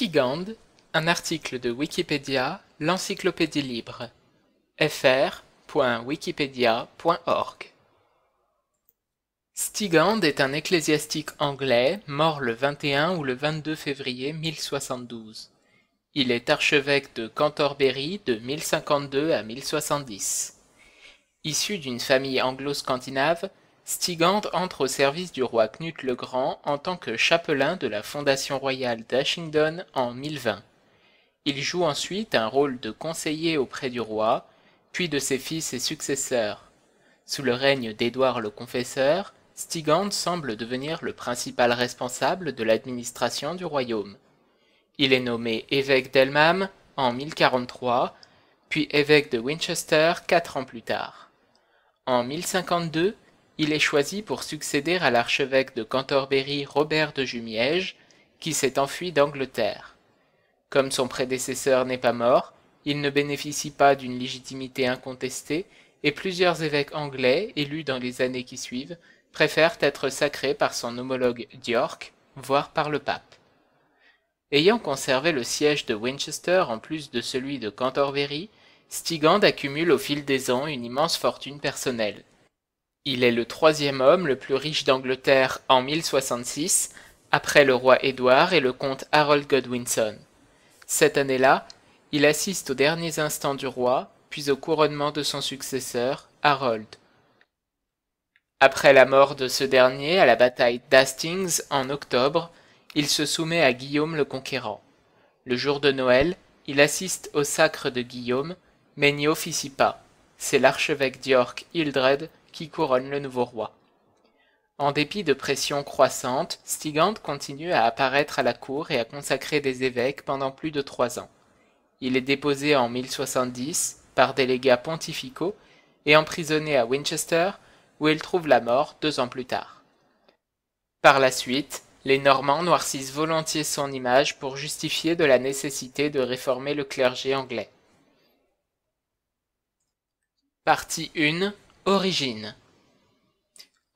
Stigand, un article de Wikipédia, l'encyclopédie libre. fr.wikipedia.org Stigand est un ecclésiastique anglais mort le 21 ou le 22 février 1072. Il est archevêque de Canterbury de 1052 à 1070. Issu d'une famille anglo-scandinave, Stigand entre au service du roi Knut le Grand en tant que chapelain de la fondation royale d'Ashingdon en 1020. Il joue ensuite un rôle de conseiller auprès du roi, puis de ses fils et successeurs. Sous le règne d'Édouard le Confesseur, Stigand semble devenir le principal responsable de l'administration du royaume. Il est nommé évêque d'Elmham en 1043, puis évêque de Winchester quatre ans plus tard. En 1052, il est choisi pour succéder à l'archevêque de Cantorbéry Robert de Jumièges, qui s'est enfui d'Angleterre. Comme son prédécesseur n'est pas mort, il ne bénéficie pas d'une légitimité incontestée et plusieurs évêques anglais, élus dans les années qui suivent, préfèrent être sacrés par son homologue d'York, voire par le pape. Ayant conservé le siège de Winchester en plus de celui de Cantorbéry, Stigand accumule au fil des ans une immense fortune personnelle. Il est le troisième homme le plus riche d'Angleterre en 1066, après le roi Édouard et le comte Harold Godwinson. Cette année-là, il assiste aux derniers instants du roi, puis au couronnement de son successeur, Harold. Après la mort de ce dernier à la bataille d'Hastings en octobre, il se soumet à Guillaume le Conquérant. Le jour de Noël, il assiste au sacre de Guillaume, mais n'y officie pas. C'est l'archevêque d'York Hildred qui couronne le nouveau roi. En dépit de pressions croissantes, Stigand continue à apparaître à la cour et à consacrer des évêques pendant plus de trois ans. Il est déposé en 1070 par des légats pontificaux et emprisonné à Winchester, où il trouve la mort deux ans plus tard. Par la suite, les Normands noircissent volontiers son image pour justifier de la nécessité de réformer le clergé anglais. Partie 1 Origine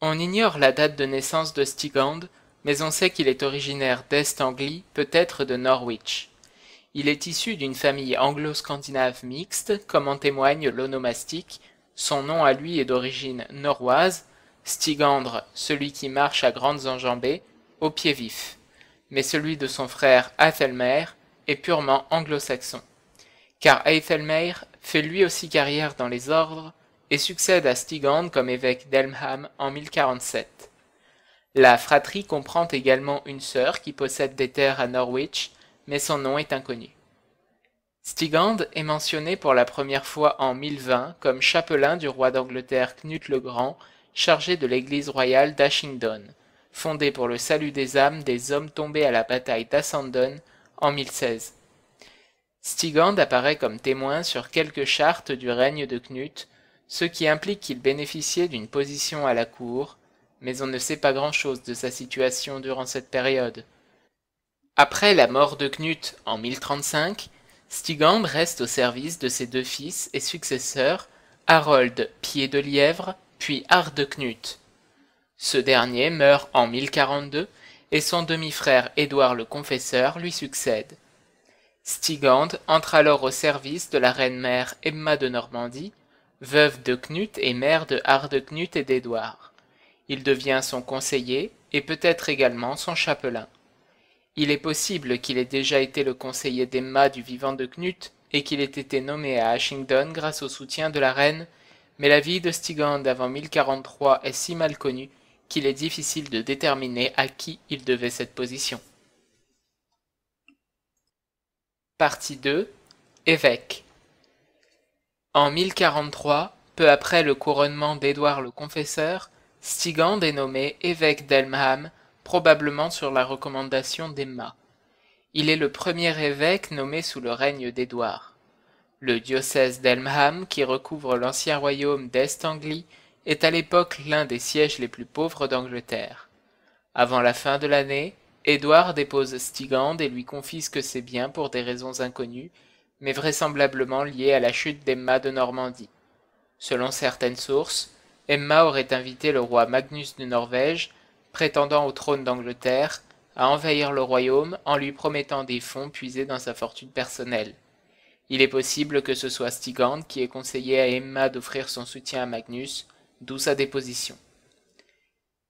On ignore la date de naissance de Stigand, mais on sait qu'il est originaire d'Est Anglie, peut-être de Norwich. Il est issu d'une famille anglo-scandinave mixte, comme en témoigne l'onomastique. Son nom à lui est d'origine norroise, Stigandre, celui qui marche à grandes enjambées, au pied vif. Mais celui de son frère Athelmer est purement anglo-saxon. Car Athelmer fait lui aussi carrière dans les ordres et succède à Stigand comme évêque d'Elmham en 1047. La fratrie comprend également une sœur qui possède des terres à Norwich, mais son nom est inconnu. Stigand est mentionné pour la première fois en 1020 comme chapelain du roi d'Angleterre Knut le Grand, chargé de l'église royale d'Ashingdon, fondée pour le salut des âmes des hommes tombés à la bataille d'Assandon en 1016. Stigand apparaît comme témoin sur quelques chartes du règne de Knut, ce qui implique qu'il bénéficiait d'une position à la cour, mais on ne sait pas grand-chose de sa situation durant cette période. Après la mort de Knut en 1035, Stigand reste au service de ses deux fils et successeurs, Harold Pied de Lièvre, puis Art de Knut. Ce dernier meurt en 1042 et son demi-frère Édouard le Confesseur lui succède. Stigand entre alors au service de la reine-mère Emma de Normandie Veuve de Knut et mère de Knut et d'Édouard. Il devient son conseiller et peut-être également son chapelain. Il est possible qu'il ait déjà été le conseiller d'Emma du vivant de Knut et qu'il ait été nommé à Ashington grâce au soutien de la reine, mais la vie de Stigand avant 1043 est si mal connue qu'il est difficile de déterminer à qui il devait cette position. Partie 2 Évêque en 1043, peu après le couronnement d'Édouard le Confesseur, Stigand est nommé évêque d'Elmham, probablement sur la recommandation d'Emma. Il est le premier évêque nommé sous le règne d'Édouard. Le diocèse d'Elmham, qui recouvre l'ancien royaume d'Est-Anglie, est à l'époque l'un des sièges les plus pauvres d'Angleterre. Avant la fin de l'année, Édouard dépose Stigand et lui confisque ses biens pour des raisons inconnues mais vraisemblablement liée à la chute d'Emma de Normandie. Selon certaines sources, Emma aurait invité le roi Magnus de Norvège, prétendant au trône d'Angleterre, à envahir le royaume en lui promettant des fonds puisés dans sa fortune personnelle. Il est possible que ce soit Stigand qui ait conseillé à Emma d'offrir son soutien à Magnus, d'où sa déposition.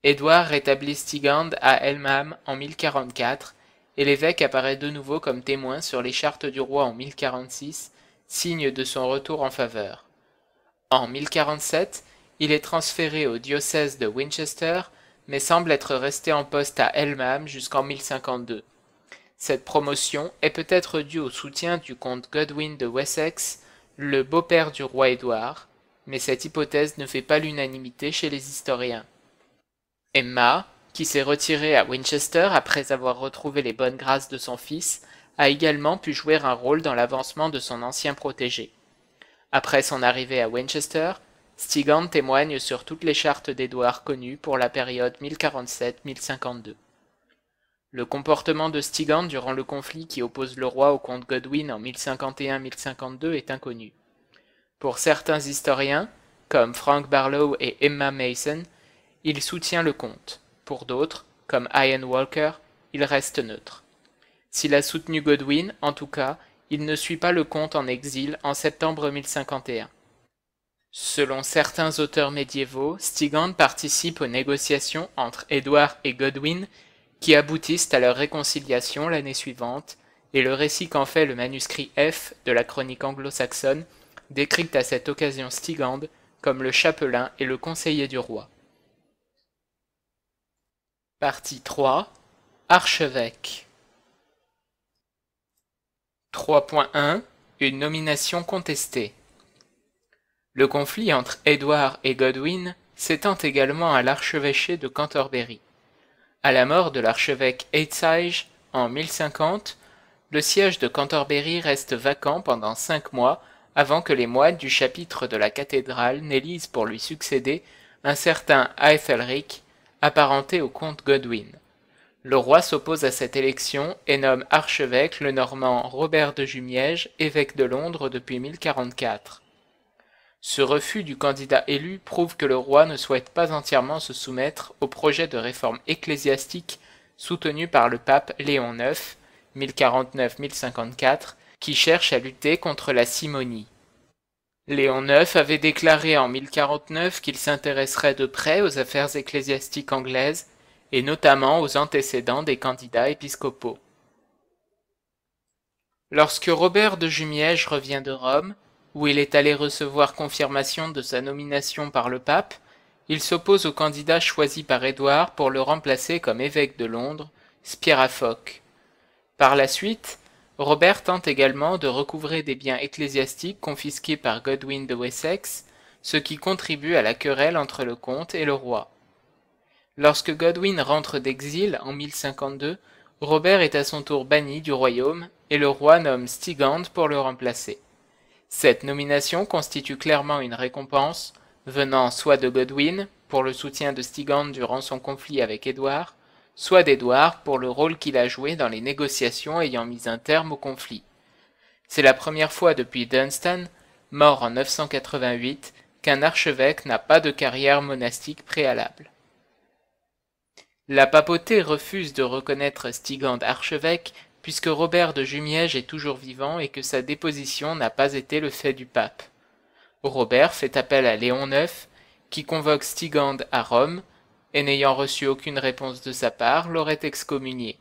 Édouard rétablit Stigand à Elmham en 1044 et l'évêque apparaît de nouveau comme témoin sur les chartes du roi en 1046, signe de son retour en faveur. En 1047, il est transféré au diocèse de Winchester, mais semble être resté en poste à Elmham jusqu'en 1052. Cette promotion est peut-être due au soutien du comte Godwin de Wessex, le beau-père du roi Édouard, mais cette hypothèse ne fait pas l'unanimité chez les historiens. Emma, qui s'est retiré à Winchester après avoir retrouvé les bonnes grâces de son fils, a également pu jouer un rôle dans l'avancement de son ancien protégé. Après son arrivée à Winchester, Stigand témoigne sur toutes les chartes d'Édouard connues pour la période 1047-1052. Le comportement de Stigand durant le conflit qui oppose le roi au comte Godwin en 1051-1052 est inconnu. Pour certains historiens, comme Frank Barlow et Emma Mason, il soutient le comte pour d'autres, comme Ian Walker, il reste neutre. S'il a soutenu Godwin, en tout cas, il ne suit pas le comte en exil en septembre 1051. Selon certains auteurs médiévaux, Stigand participe aux négociations entre Édouard et Godwin qui aboutissent à leur réconciliation l'année suivante, et le récit qu'en fait le manuscrit F de la chronique anglo-saxonne décrit à cette occasion Stigand comme le chapelain et le conseiller du roi. Partie 3. Archevêque. 3.1. Une nomination contestée. Le conflit entre Édouard et Godwin s'étend également à l'archevêché de Canterbury. À la mort de l'archevêque Eitzige en 1050, le siège de Canterbury reste vacant pendant cinq mois avant que les moines du chapitre de la cathédrale n'élisent pour lui succéder un certain Aethelric, apparenté au comte Godwin. Le roi s'oppose à cette élection et nomme archevêque le Normand Robert de Jumièges, évêque de Londres depuis 1044. Ce refus du candidat élu prouve que le roi ne souhaite pas entièrement se soumettre au projet de réforme ecclésiastique soutenu par le pape Léon IX 1049-1054 qui cherche à lutter contre la simonie. Léon IX avait déclaré en 1049 qu'il s'intéresserait de près aux affaires ecclésiastiques anglaises et notamment aux antécédents des candidats épiscopaux. Lorsque Robert de Jumièges revient de Rome, où il est allé recevoir confirmation de sa nomination par le pape, il s'oppose au candidat choisi par Édouard pour le remplacer comme évêque de Londres, Spirafoc. Par la suite, Robert tente également de recouvrer des biens ecclésiastiques confisqués par Godwin de Wessex, ce qui contribue à la querelle entre le comte et le roi. Lorsque Godwin rentre d'exil en 1052, Robert est à son tour banni du royaume et le roi nomme Stigand pour le remplacer. Cette nomination constitue clairement une récompense, venant soit de Godwin, pour le soutien de Stigand durant son conflit avec Édouard, soit d'Édouard pour le rôle qu'il a joué dans les négociations ayant mis un terme au conflit. C'est la première fois depuis Dunstan, mort en 988, qu'un archevêque n'a pas de carrière monastique préalable. La papauté refuse de reconnaître Stigand archevêque puisque Robert de Jumièges est toujours vivant et que sa déposition n'a pas été le fait du pape. Robert fait appel à Léon IX, qui convoque Stigand à Rome et n'ayant reçu aucune réponse de sa part, l'aurait excommunié.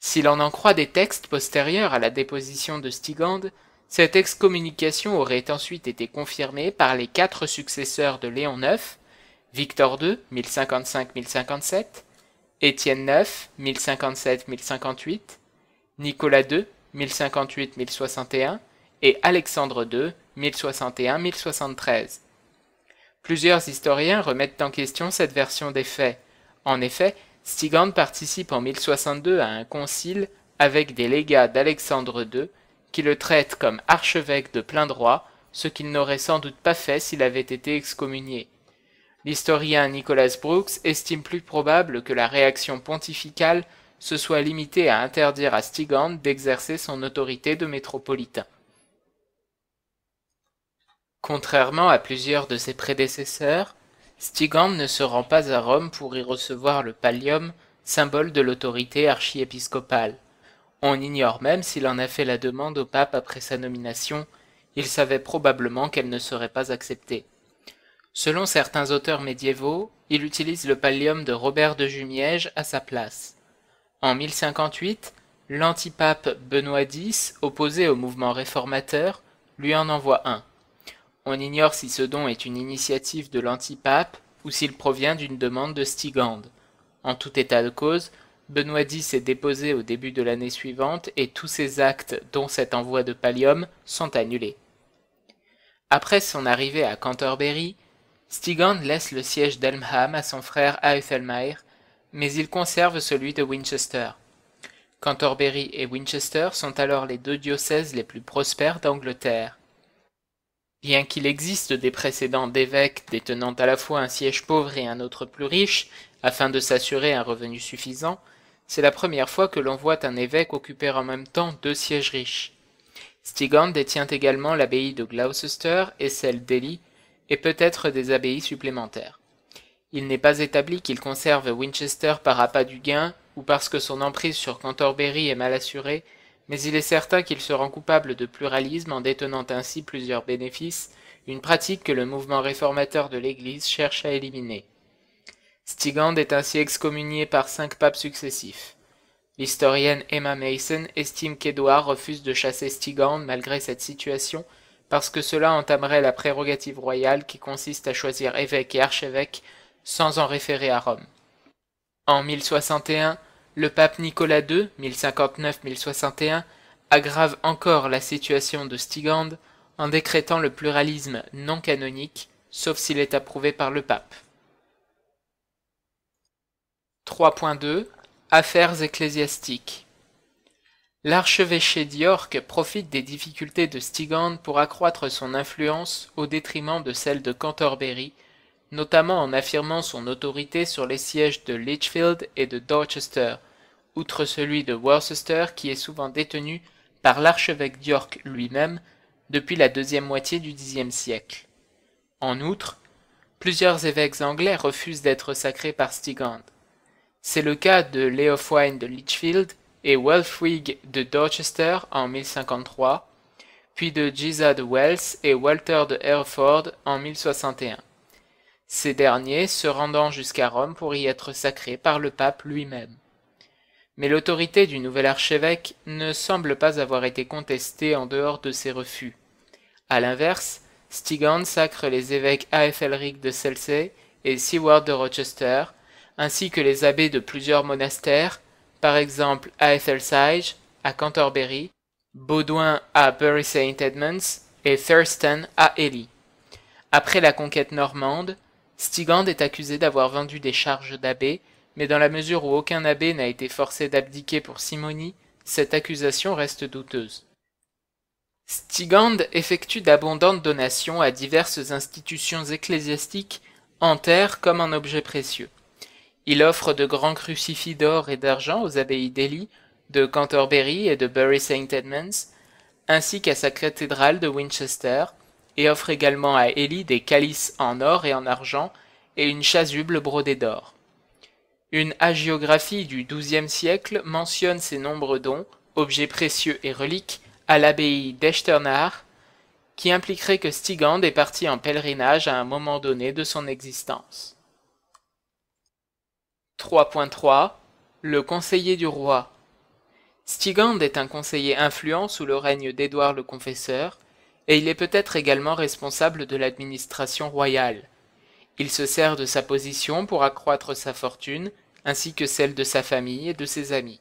Si l'on en croit des textes postérieurs à la déposition de Stigande, cette excommunication aurait ensuite été confirmée par les quatre successeurs de Léon IX, Victor II, 1055-1057, Étienne IX, 1057-1058, Nicolas II, 1058-1061 et Alexandre II, 1061-1073. Plusieurs historiens remettent en question cette version des faits. En effet, Stigand participe en 1062 à un concile avec des légats d'Alexandre II qui le traite comme archevêque de plein droit, ce qu'il n'aurait sans doute pas fait s'il avait été excommunié. L'historien Nicholas Brooks estime plus probable que la réaction pontificale se soit limitée à interdire à Stigand d'exercer son autorité de métropolitain. Contrairement à plusieurs de ses prédécesseurs, Stigand ne se rend pas à Rome pour y recevoir le pallium, symbole de l'autorité archiépiscopale. On ignore même s'il en a fait la demande au pape après sa nomination, il savait probablement qu'elle ne serait pas acceptée. Selon certains auteurs médiévaux, il utilise le pallium de Robert de Jumièges à sa place. En 1058, l'antipape Benoît X, opposé au mouvement réformateur, lui en envoie un. On ignore si ce don est une initiative de l'antipape ou s'il provient d'une demande de Stigand. En tout état de cause, Benoît X est déposé au début de l'année suivante et tous ses actes, dont cet envoi de pallium, sont annulés. Après son arrivée à Canterbury, Stigand laisse le siège d'Elmham à son frère Aethelmire, mais il conserve celui de Winchester. Canterbury et Winchester sont alors les deux diocèses les plus prospères d'Angleterre. Bien qu'il existe des précédents d'évêques détenant à la fois un siège pauvre et un autre plus riche, afin de s'assurer un revenu suffisant, c'est la première fois que l'on voit un évêque occuper en même temps deux sièges riches. Stigand détient également l'abbaye de Gloucester et celle d'Ely, et peut-être des abbayes supplémentaires. Il n'est pas établi qu'il conserve Winchester par appât du gain, ou parce que son emprise sur Canterbury est mal assurée, mais il est certain qu'il se rend coupable de pluralisme en détenant ainsi plusieurs bénéfices, une pratique que le mouvement réformateur de l'Église cherche à éliminer. Stigand est ainsi excommunié par cinq papes successifs. L'historienne Emma Mason estime qu'Édouard refuse de chasser Stigand malgré cette situation parce que cela entamerait la prérogative royale qui consiste à choisir évêque et archevêque sans en référer à Rome. En 1061, le pape Nicolas II aggrave encore la situation de Stigand en décrétant le pluralisme non canonique, sauf s'il est approuvé par le pape. 3.2 Affaires ecclésiastiques L'archevêché d'York profite des difficultés de Stigand pour accroître son influence au détriment de celle de Canterbury, notamment en affirmant son autorité sur les sièges de Lichfield et de Dorchester, outre celui de Worcester qui est souvent détenu par l'archevêque d'York lui-même depuis la deuxième moitié du Xe siècle. En outre, plusieurs évêques anglais refusent d'être sacrés par Stigand. C'est le cas de Leofwine de Lichfield et Welfwig de Dorchester en 1053, puis de Giza de Wells et Walter de Hereford en 1061. Ces derniers se rendant jusqu'à Rome pour y être sacrés par le pape lui-même mais l'autorité du nouvel archevêque ne semble pas avoir été contestée en dehors de ses refus. A l'inverse, Stigand sacre les évêques Aethelric de Selsey et Seward de Rochester, ainsi que les abbés de plusieurs monastères, par exemple Aethelcige à Canterbury, Baudouin à Bury St Edmunds et Thurston à Ely. Après la conquête normande, Stigand est accusé d'avoir vendu des charges d'abbé mais dans la mesure où aucun abbé n'a été forcé d'abdiquer pour simonie, cette accusation reste douteuse. Stigand effectue d'abondantes donations à diverses institutions ecclésiastiques en terre comme en objets précieux. Il offre de grands crucifix d'or et d'argent aux abbayes d'Elie, de Canterbury et de Bury St. Edmunds, ainsi qu'à sa cathédrale de Winchester, et offre également à Elie des calices en or et en argent et une chasuble brodée d'or. Une hagiographie du XIIe siècle mentionne ses nombreux dons, objets précieux et reliques, à l'abbaye d'Echternach, qui impliquerait que Stigand est parti en pèlerinage à un moment donné de son existence. 3.3 Le conseiller du roi Stigand est un conseiller influent sous le règne d'Édouard le Confesseur, et il est peut-être également responsable de l'administration royale, il se sert de sa position pour accroître sa fortune, ainsi que celle de sa famille et de ses amis.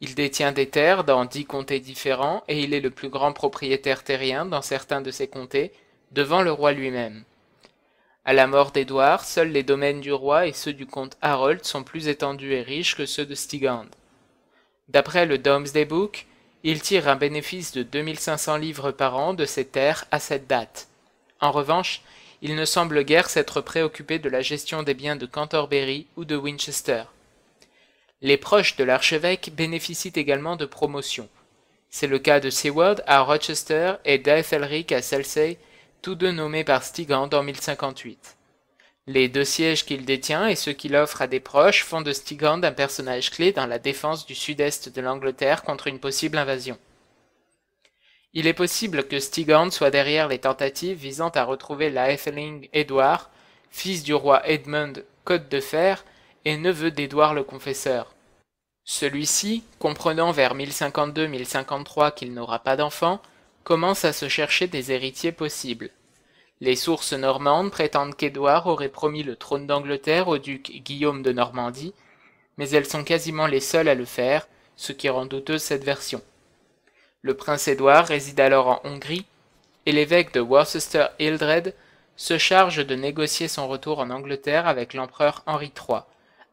Il détient des terres dans dix comtés différents et il est le plus grand propriétaire terrien dans certains de ces comtés, devant le roi lui-même. À la mort d'Édouard, seuls les domaines du roi et ceux du comte Harold sont plus étendus et riches que ceux de Stigand. D'après le Domesday Book, il tire un bénéfice de 2500 livres par an de ses terres à cette date. En revanche, il ne semble guère s'être préoccupé de la gestion des biens de Canterbury ou de Winchester. Les proches de l'archevêque bénéficient également de promotions. C'est le cas de Seward à Rochester et d'Aethelric à Selsey, tous deux nommés par Stigand en 1058. Les deux sièges qu'il détient et ceux qu'il offre à des proches font de Stigand un personnage clé dans la défense du sud-est de l'Angleterre contre une possible invasion. Il est possible que Stigand soit derrière les tentatives visant à retrouver la Édouard, fils du roi Edmund Côte de Fer et neveu d'Édouard le Confesseur. Celui-ci, comprenant vers 1052-1053 qu'il n'aura pas d'enfant, commence à se chercher des héritiers possibles. Les sources normandes prétendent qu'Édouard aurait promis le trône d'Angleterre au duc Guillaume de Normandie, mais elles sont quasiment les seules à le faire, ce qui rend douteuse cette version. Le prince Édouard réside alors en Hongrie et l'évêque de Worcester Hildred se charge de négocier son retour en Angleterre avec l'empereur Henri III.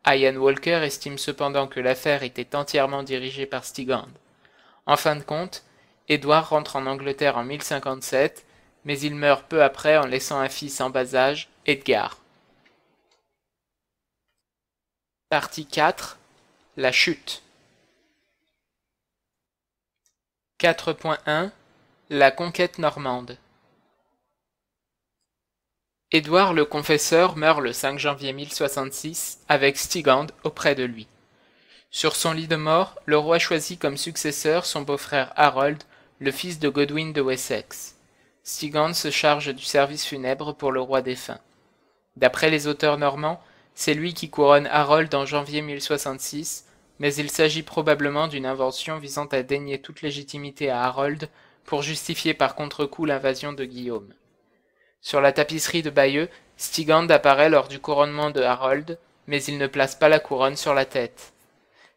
Ian Walker estime cependant que l'affaire était entièrement dirigée par Stigand. En fin de compte, Édouard rentre en Angleterre en 1057, mais il meurt peu après en laissant un fils en bas âge, Edgar. Partie 4 La chute 4.1 La conquête normande Édouard le Confesseur meurt le 5 janvier 1066 avec Stigand auprès de lui. Sur son lit de mort, le roi choisit comme successeur son beau-frère Harold, le fils de Godwin de Wessex. Stigand se charge du service funèbre pour le roi défunt. D'après les auteurs normands, c'est lui qui couronne Harold en janvier 1066 mais il s'agit probablement d'une invention visant à dénier toute légitimité à Harold pour justifier par contre-coup l'invasion de Guillaume. Sur la tapisserie de Bayeux, Stigand apparaît lors du couronnement de Harold, mais il ne place pas la couronne sur la tête.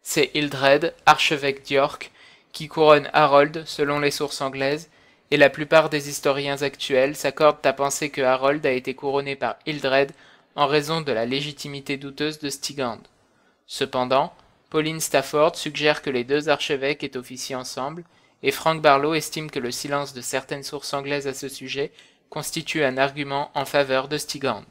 C'est Hildred, archevêque d'York, qui couronne Harold selon les sources anglaises, et la plupart des historiens actuels s'accordent à penser que Harold a été couronné par Hildred en raison de la légitimité douteuse de Stigand. Cependant, Pauline Stafford suggère que les deux archevêques aient officié ensemble, et Frank Barlow estime que le silence de certaines sources anglaises à ce sujet constitue un argument en faveur de Stigand.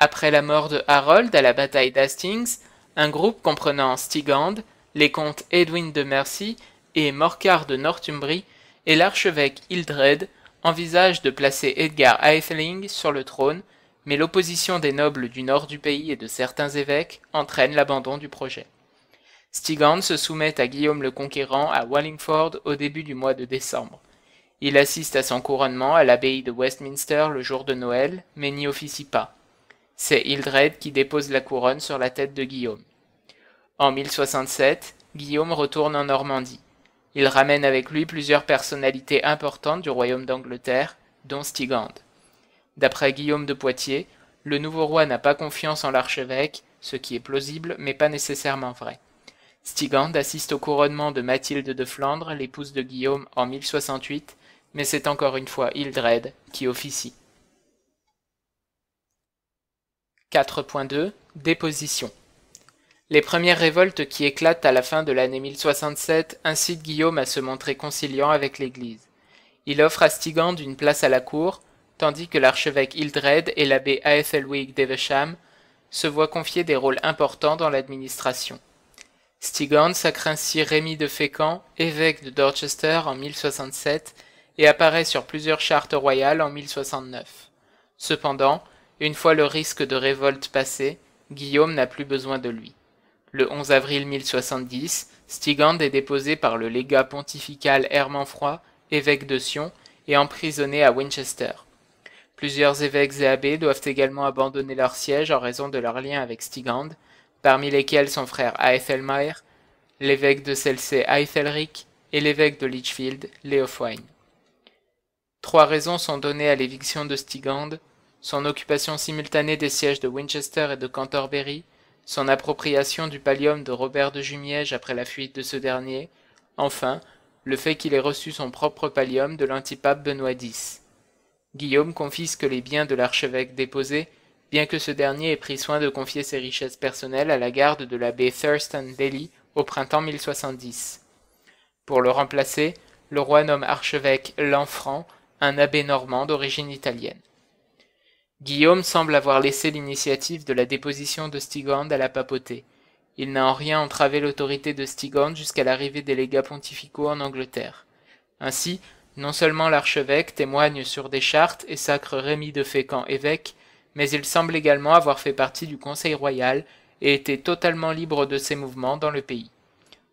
Après la mort de Harold à la bataille d'Hastings, un groupe comprenant Stigand, les comtes Edwin de Mercy et Morcar de Northumbrie et l'archevêque Hildred envisage de placer Edgar Aetheling sur le trône mais l'opposition des nobles du nord du pays et de certains évêques entraîne l'abandon du projet. Stigand se soumet à Guillaume le Conquérant à Wallingford au début du mois de décembre. Il assiste à son couronnement à l'abbaye de Westminster le jour de Noël, mais n'y officie pas. C'est Hildred qui dépose la couronne sur la tête de Guillaume. En 1067, Guillaume retourne en Normandie. Il ramène avec lui plusieurs personnalités importantes du royaume d'Angleterre, dont Stigand. D'après Guillaume de Poitiers, le nouveau roi n'a pas confiance en l'archevêque, ce qui est plausible mais pas nécessairement vrai. Stigand assiste au couronnement de Mathilde de Flandre, l'épouse de Guillaume, en 1068, mais c'est encore une fois Hildred qui officie. 4.2 Déposition Les premières révoltes qui éclatent à la fin de l'année 1067 incitent Guillaume à se montrer conciliant avec l'Église. Il offre à Stigand une place à la cour, tandis que l'archevêque Hildred et l'abbé Aethelwig d'Evesham se voient confier des rôles importants dans l'administration. Stigand sacre ainsi Rémy de Fécamp, évêque de Dorchester en 1067, et apparaît sur plusieurs chartes royales en 1069. Cependant, une fois le risque de révolte passé, Guillaume n'a plus besoin de lui. Le 11 avril 1070, Stigand est déposé par le légat pontifical Hermanfroy, évêque de Sion, et emprisonné à Winchester. Plusieurs évêques et abbés doivent également abandonner leur siège en raison de leur lien avec Stigand, parmi lesquels son frère Aethelmeyer, l'évêque de Celsé Aethelric et l'évêque de Lichfield, Leofwine. Trois raisons sont données à l'éviction de Stigand, son occupation simultanée des sièges de Winchester et de Canterbury, son appropriation du pallium de Robert de Jumièges après la fuite de ce dernier, enfin, le fait qu'il ait reçu son propre pallium de l'antipape Benoît X. Guillaume confisque les biens de l'archevêque déposé, bien que ce dernier ait pris soin de confier ses richesses personnelles à la garde de l'abbé Thurston Daly au printemps 1070. Pour le remplacer, le roi nomme archevêque Lanfranc, un abbé normand d'origine italienne. Guillaume semble avoir laissé l'initiative de la déposition de Stigand à la papauté. Il n'a en rien entravé l'autorité de Stigand jusqu'à l'arrivée des légats pontificaux en Angleterre. Ainsi, non seulement l'archevêque témoigne sur des chartes et sacre Rémi de Fécamp évêque, mais il semble également avoir fait partie du Conseil royal et était totalement libre de ses mouvements dans le pays.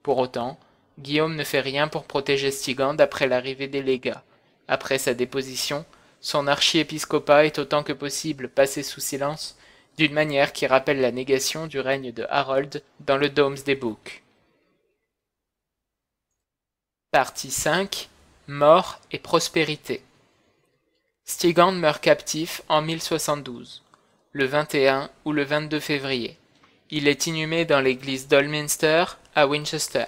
Pour autant, Guillaume ne fait rien pour protéger Stigand après l'arrivée des légats. Après sa déposition, son archiépiscopat est autant que possible passé sous silence, d'une manière qui rappelle la négation du règne de Harold dans le Domesday Book. Partie 5 mort et prospérité. Stigand meurt captif en 1072, le 21 ou le 22 février. Il est inhumé dans l'église d'Olminster à Winchester.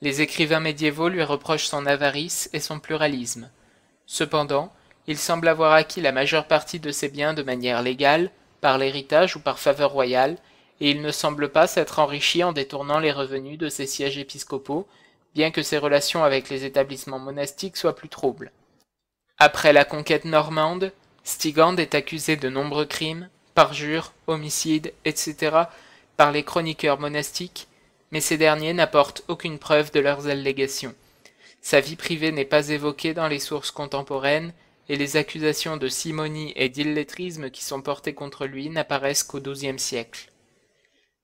Les écrivains médiévaux lui reprochent son avarice et son pluralisme. Cependant, il semble avoir acquis la majeure partie de ses biens de manière légale, par l'héritage ou par faveur royale, et il ne semble pas s'être enrichi en détournant les revenus de ses sièges épiscopaux bien que ses relations avec les établissements monastiques soient plus troubles. Après la conquête normande, Stigand est accusé de nombreux crimes, parjures, homicides, etc., par les chroniqueurs monastiques, mais ces derniers n'apportent aucune preuve de leurs allégations. Sa vie privée n'est pas évoquée dans les sources contemporaines, et les accusations de simonie et d'illettrisme qui sont portées contre lui n'apparaissent qu'au XIIe siècle.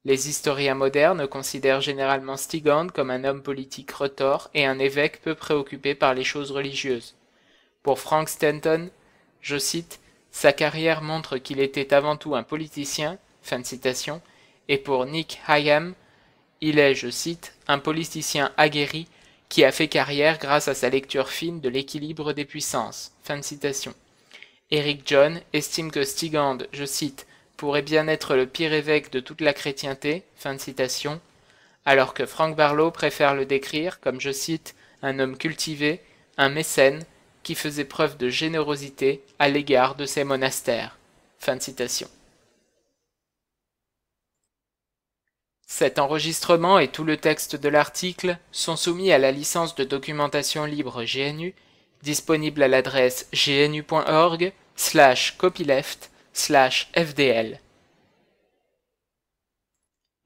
Les historiens modernes considèrent généralement Stigand comme un homme politique retors et un évêque peu préoccupé par les choses religieuses. Pour Frank Stanton, je cite, Sa carrière montre qu'il était avant tout un politicien, et pour Nick Hayam, il est, je cite, un politicien aguerri qui a fait carrière grâce à sa lecture fine de l'équilibre des puissances. Fin Eric John estime que Stigand, je cite, pourrait bien être le pire évêque de toute la chrétienté, fin de citation, alors que Frank Barlow préfère le décrire comme, je cite, un homme cultivé, un mécène, qui faisait preuve de générosité à l'égard de ses monastères. Fin de citation. Cet enregistrement et tout le texte de l'article sont soumis à la licence de documentation libre GNU, disponible à l'adresse gnu.org slash copyleft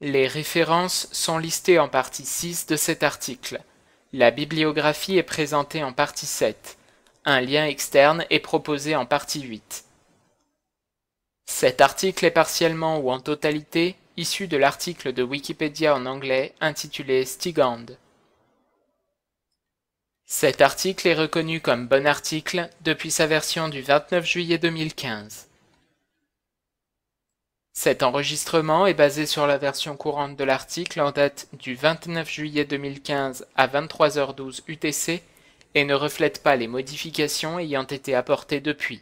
les références sont listées en partie 6 de cet article. La bibliographie est présentée en partie 7. Un lien externe est proposé en partie 8. Cet article est partiellement ou en totalité issu de l'article de Wikipédia en anglais intitulé Stigand. Cet article est reconnu comme bon article depuis sa version du 29 juillet 2015. Cet enregistrement est basé sur la version courante de l'article en date du 29 juillet 2015 à 23h12 UTC et ne reflète pas les modifications ayant été apportées depuis.